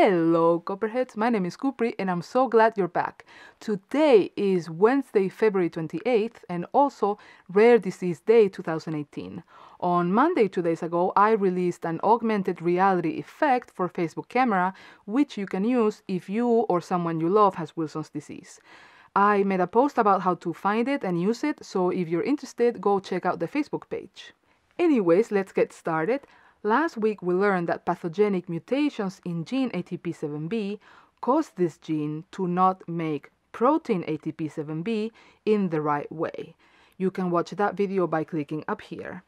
Hello, Copperheads. My name is Kupri, and I'm so glad you're back. Today is Wednesday, February 28th, and also Rare Disease Day 2018. On Monday, two days ago, I released an augmented reality effect for Facebook camera, which you can use if you or someone you love has Wilson's disease. I made a post about how to find it and use it, so if you're interested, go check out the Facebook page. Anyways, let's get started. Last week we learned that pathogenic mutations in gene ATP7B cause this gene to not make protein ATP7B in the right way. You can watch that video by clicking up here.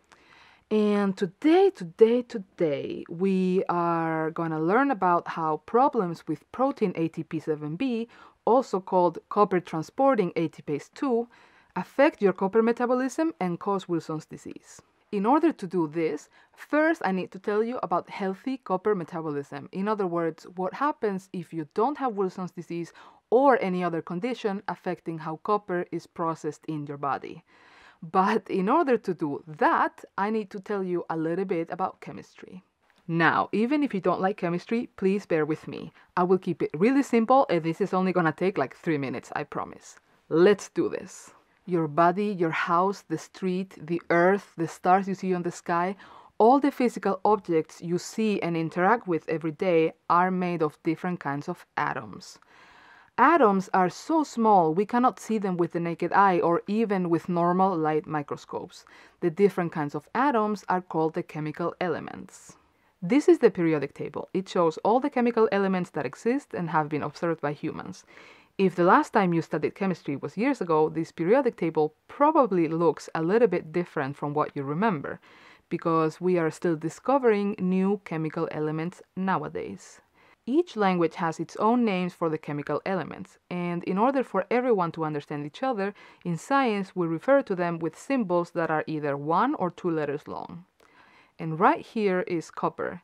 And today, today, today, we are going to learn about how problems with protein ATP7B, also called copper transporting ATPase 2, affect your copper metabolism and cause Wilson's disease. In order to do this, first I need to tell you about healthy copper metabolism. In other words, what happens if you don't have Wilson's disease or any other condition affecting how copper is processed in your body. But in order to do that, I need to tell you a little bit about chemistry. Now, even if you don't like chemistry, please bear with me. I will keep it really simple and this is only gonna take like three minutes, I promise. Let's do this your body, your house, the street, the earth, the stars you see on the sky, all the physical objects you see and interact with every day are made of different kinds of atoms. Atoms are so small we cannot see them with the naked eye or even with normal light microscopes. The different kinds of atoms are called the chemical elements. This is the periodic table. It shows all the chemical elements that exist and have been observed by humans. If the last time you studied chemistry was years ago, this periodic table probably looks a little bit different from what you remember, because we are still discovering new chemical elements nowadays. Each language has its own names for the chemical elements, and in order for everyone to understand each other, in science we refer to them with symbols that are either one or two letters long. And right here is copper.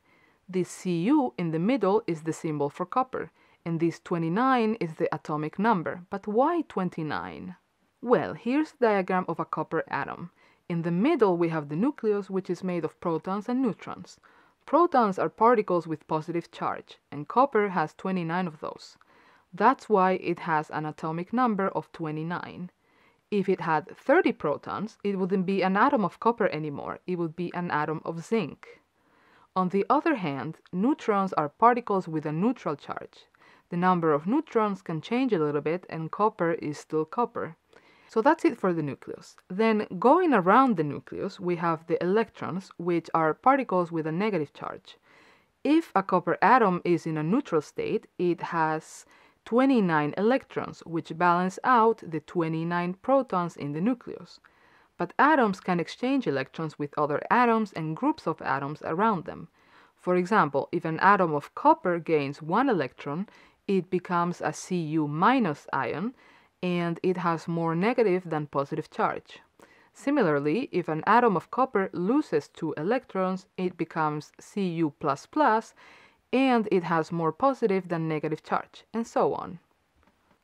The Cu in the middle is the symbol for copper and this 29 is the atomic number. But why 29? Well, here's the diagram of a copper atom. In the middle we have the nucleus which is made of protons and neutrons. Protons are particles with positive charge, and copper has 29 of those. That's why it has an atomic number of 29. If it had 30 protons, it wouldn't be an atom of copper anymore, it would be an atom of zinc. On the other hand, neutrons are particles with a neutral charge, the number of neutrons can change a little bit and copper is still copper. So that's it for the nucleus. Then going around the nucleus, we have the electrons, which are particles with a negative charge. If a copper atom is in a neutral state, it has 29 electrons, which balance out the 29 protons in the nucleus. But atoms can exchange electrons with other atoms and groups of atoms around them. For example, if an atom of copper gains one electron, it becomes a Cu minus ion and it has more negative than positive charge. Similarly, if an atom of copper loses two electrons, it becomes Cu++ and it has more positive than negative charge, and so on.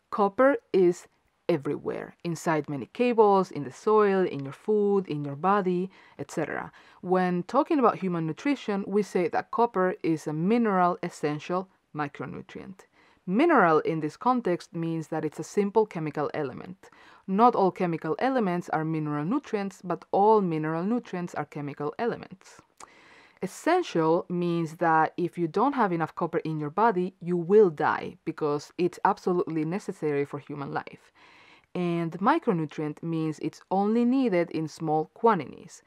Copper is everywhere, inside many cables, in the soil, in your food, in your body, etc. When talking about human nutrition, we say that copper is a mineral essential micronutrient. Mineral in this context means that it's a simple chemical element. Not all chemical elements are mineral nutrients, but all mineral nutrients are chemical elements. Essential means that if you don't have enough copper in your body, you will die because it's absolutely necessary for human life. And micronutrient means it's only needed in small quantities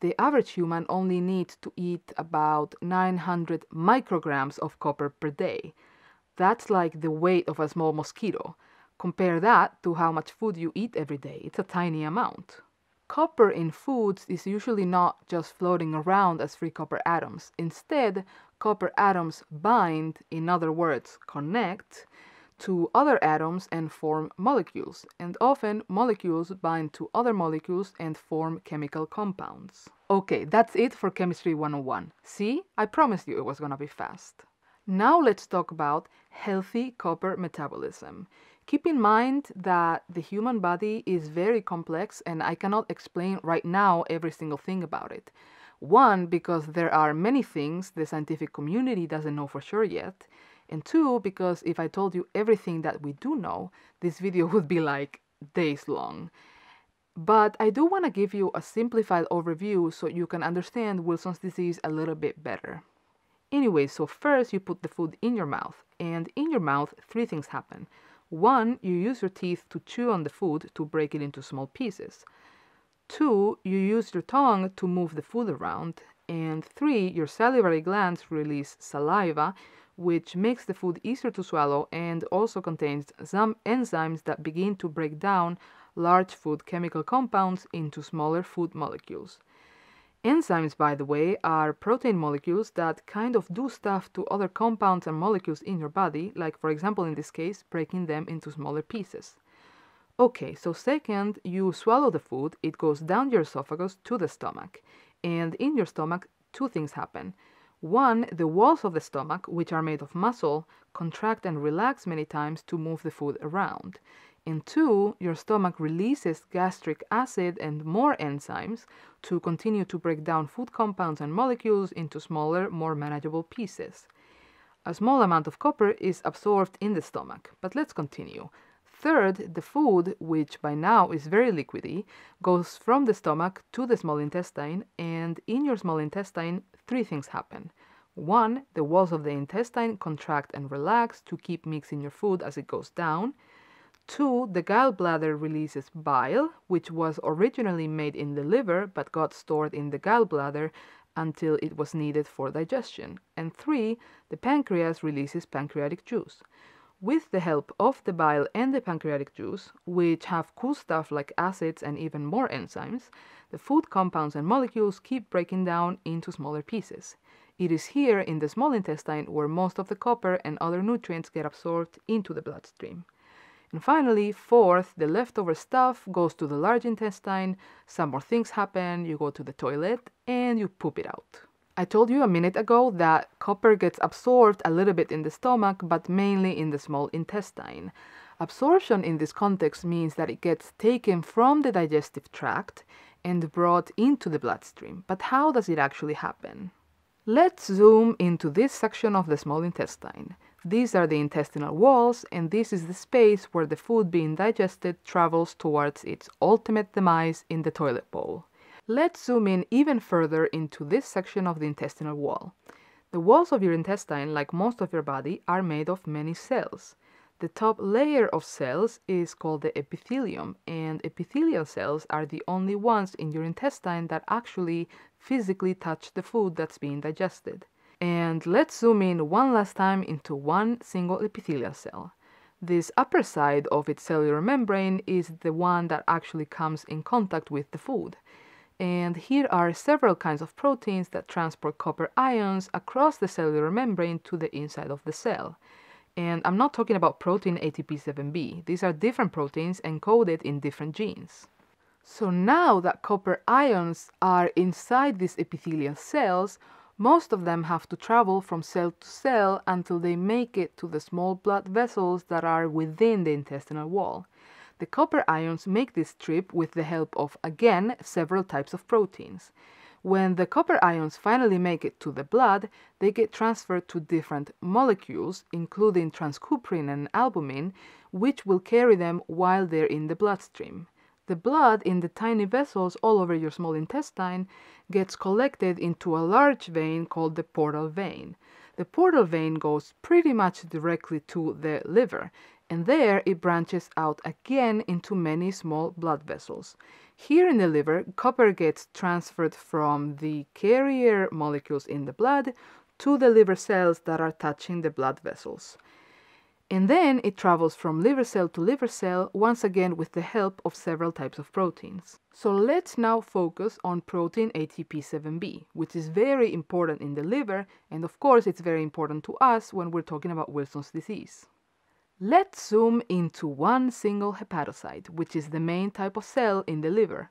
the average human only needs to eat about 900 micrograms of copper per day. That's like the weight of a small mosquito. Compare that to how much food you eat every day. It's a tiny amount. Copper in foods is usually not just floating around as free copper atoms. Instead, copper atoms bind, in other words, connect, to other atoms and form molecules, and often molecules bind to other molecules and form chemical compounds. Okay, that's it for Chemistry 101. See, I promised you it was gonna be fast. Now let's talk about healthy copper metabolism. Keep in mind that the human body is very complex and I cannot explain right now every single thing about it. One, because there are many things the scientific community doesn't know for sure yet. And two, because if I told you everything that we do know, this video would be like days long. But I do want to give you a simplified overview so you can understand Wilson's disease a little bit better. Anyway, so first you put the food in your mouth, and in your mouth, three things happen. One, you use your teeth to chew on the food to break it into small pieces. Two, you use your tongue to move the food around. And three, your salivary glands release saliva, which makes the food easier to swallow and also contains some enzymes that begin to break down large food chemical compounds into smaller food molecules. Enzymes, by the way, are protein molecules that kind of do stuff to other compounds and molecules in your body, like, for example, in this case, breaking them into smaller pieces. Okay, so second, you swallow the food, it goes down your esophagus to the stomach. And in your stomach, two things happen. One, the walls of the stomach, which are made of muscle, contract and relax many times to move the food around. And two, your stomach releases gastric acid and more enzymes to continue to break down food compounds and molecules into smaller, more manageable pieces. A small amount of copper is absorbed in the stomach, but let's continue. Third, the food, which by now is very liquidy, goes from the stomach to the small intestine, and in your small intestine, three things happen. One, the walls of the intestine contract and relax to keep mixing your food as it goes down. Two, the gallbladder releases bile, which was originally made in the liver but got stored in the gallbladder until it was needed for digestion. And three, the pancreas releases pancreatic juice. With the help of the bile and the pancreatic juice, which have cool stuff like acids and even more enzymes, the food compounds and molecules keep breaking down into smaller pieces. It is here in the small intestine where most of the copper and other nutrients get absorbed into the bloodstream. And finally, fourth, the leftover stuff goes to the large intestine, some more things happen, you go to the toilet, and you poop it out. I told you a minute ago that copper gets absorbed a little bit in the stomach, but mainly in the small intestine. Absorption in this context means that it gets taken from the digestive tract and brought into the bloodstream. But how does it actually happen? Let's zoom into this section of the small intestine. These are the intestinal walls, and this is the space where the food being digested travels towards its ultimate demise in the toilet bowl. Let's zoom in even further into this section of the intestinal wall. The walls of your intestine, like most of your body, are made of many cells. The top layer of cells is called the epithelium, and epithelial cells are the only ones in your intestine that actually physically touch the food that's being digested. And let's zoom in one last time into one single epithelial cell. This upper side of its cellular membrane is the one that actually comes in contact with the food. And here are several kinds of proteins that transport copper ions across the cellular membrane to the inside of the cell. And I'm not talking about protein ATP7B. These are different proteins encoded in different genes. So now that copper ions are inside these epithelial cells, most of them have to travel from cell to cell until they make it to the small blood vessels that are within the intestinal wall. The copper ions make this trip with the help of, again, several types of proteins. When the copper ions finally make it to the blood, they get transferred to different molecules, including transcuprin and albumin, which will carry them while they're in the bloodstream the blood in the tiny vessels all over your small intestine gets collected into a large vein called the portal vein. The portal vein goes pretty much directly to the liver, and there it branches out again into many small blood vessels. Here in the liver, copper gets transferred from the carrier molecules in the blood to the liver cells that are touching the blood vessels and then it travels from liver cell to liver cell, once again with the help of several types of proteins. So let's now focus on protein ATP7B, which is very important in the liver, and of course it's very important to us when we're talking about Wilson's disease. Let's zoom into one single hepatocyte, which is the main type of cell in the liver.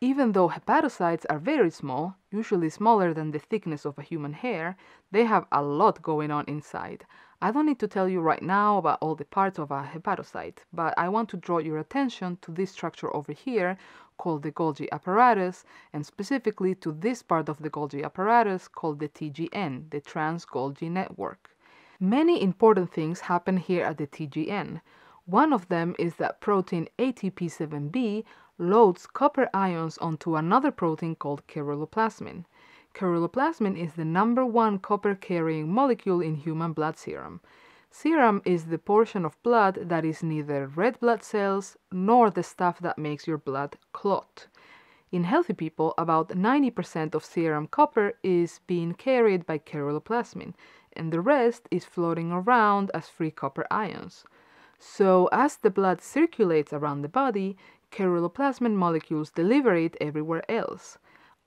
Even though hepatocytes are very small, usually smaller than the thickness of a human hair, they have a lot going on inside, I don't need to tell you right now about all the parts of a hepatocyte, but I want to draw your attention to this structure over here called the Golgi apparatus, and specifically to this part of the Golgi apparatus called the TGN, the Trans-Golgi Network. Many important things happen here at the TGN. One of them is that protein ATP7B loads copper ions onto another protein called ceruloplasmin. Ceruloplasmin is the number one copper-carrying molecule in human blood serum. Serum is the portion of blood that is neither red blood cells nor the stuff that makes your blood clot. In healthy people, about 90% of serum copper is being carried by ceruloplasmin, and the rest is floating around as free copper ions. So, as the blood circulates around the body, ceruloplasmin molecules deliver it everywhere else.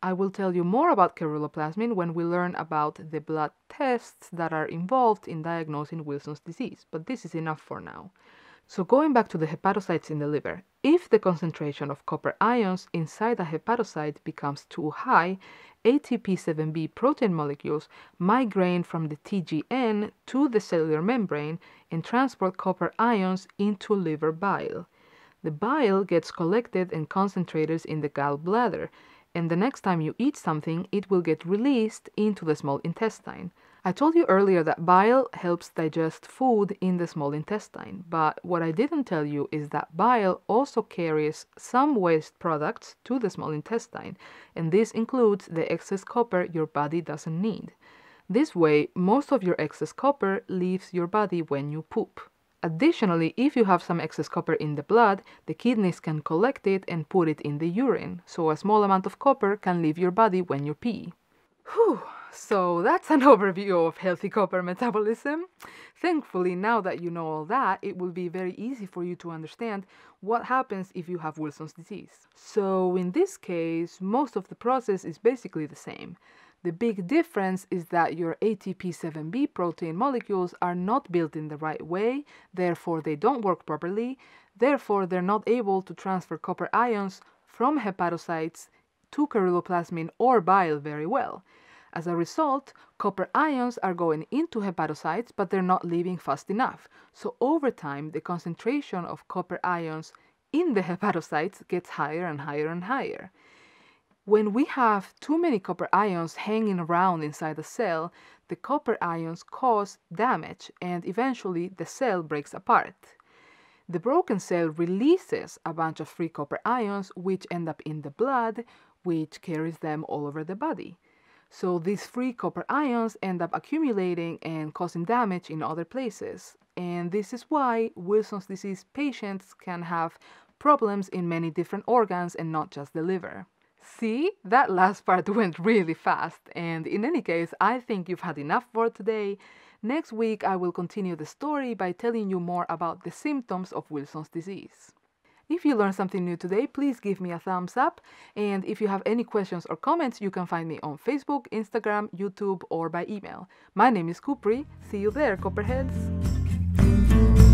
I will tell you more about ceruloplasmin when we learn about the blood tests that are involved in diagnosing Wilson's disease, but this is enough for now. So going back to the hepatocytes in the liver, if the concentration of copper ions inside a hepatocyte becomes too high, ATP7B protein molecules migrate from the TGN to the cellular membrane and transport copper ions into liver bile. The bile gets collected and concentrated in the gallbladder, and the next time you eat something, it will get released into the small intestine. I told you earlier that bile helps digest food in the small intestine, but what I didn't tell you is that bile also carries some waste products to the small intestine, and this includes the excess copper your body doesn't need. This way, most of your excess copper leaves your body when you poop. Additionally, if you have some excess copper in the blood, the kidneys can collect it and put it in the urine, so a small amount of copper can leave your body when you pee. Whew. So that's an overview of healthy copper metabolism. Thankfully, now that you know all that, it will be very easy for you to understand what happens if you have Wilson's disease. So in this case, most of the process is basically the same. The big difference is that your ATP7B protein molecules are not built in the right way, therefore they don't work properly, therefore they're not able to transfer copper ions from hepatocytes to ceruloplasmin or bile very well. As a result, copper ions are going into hepatocytes, but they're not leaving fast enough. So over time, the concentration of copper ions in the hepatocytes gets higher and higher and higher. When we have too many copper ions hanging around inside the cell, the copper ions cause damage and eventually the cell breaks apart. The broken cell releases a bunch of free copper ions which end up in the blood, which carries them all over the body. So these free copper ions end up accumulating and causing damage in other places. And this is why Wilson's disease patients can have problems in many different organs and not just the liver. See, that last part went really fast, and in any case, I think you've had enough for today. Next week, I will continue the story by telling you more about the symptoms of Wilson's disease. If you learned something new today, please give me a thumbs up. And if you have any questions or comments, you can find me on Facebook, Instagram, YouTube, or by email. My name is Kupri. See you there, Copperheads!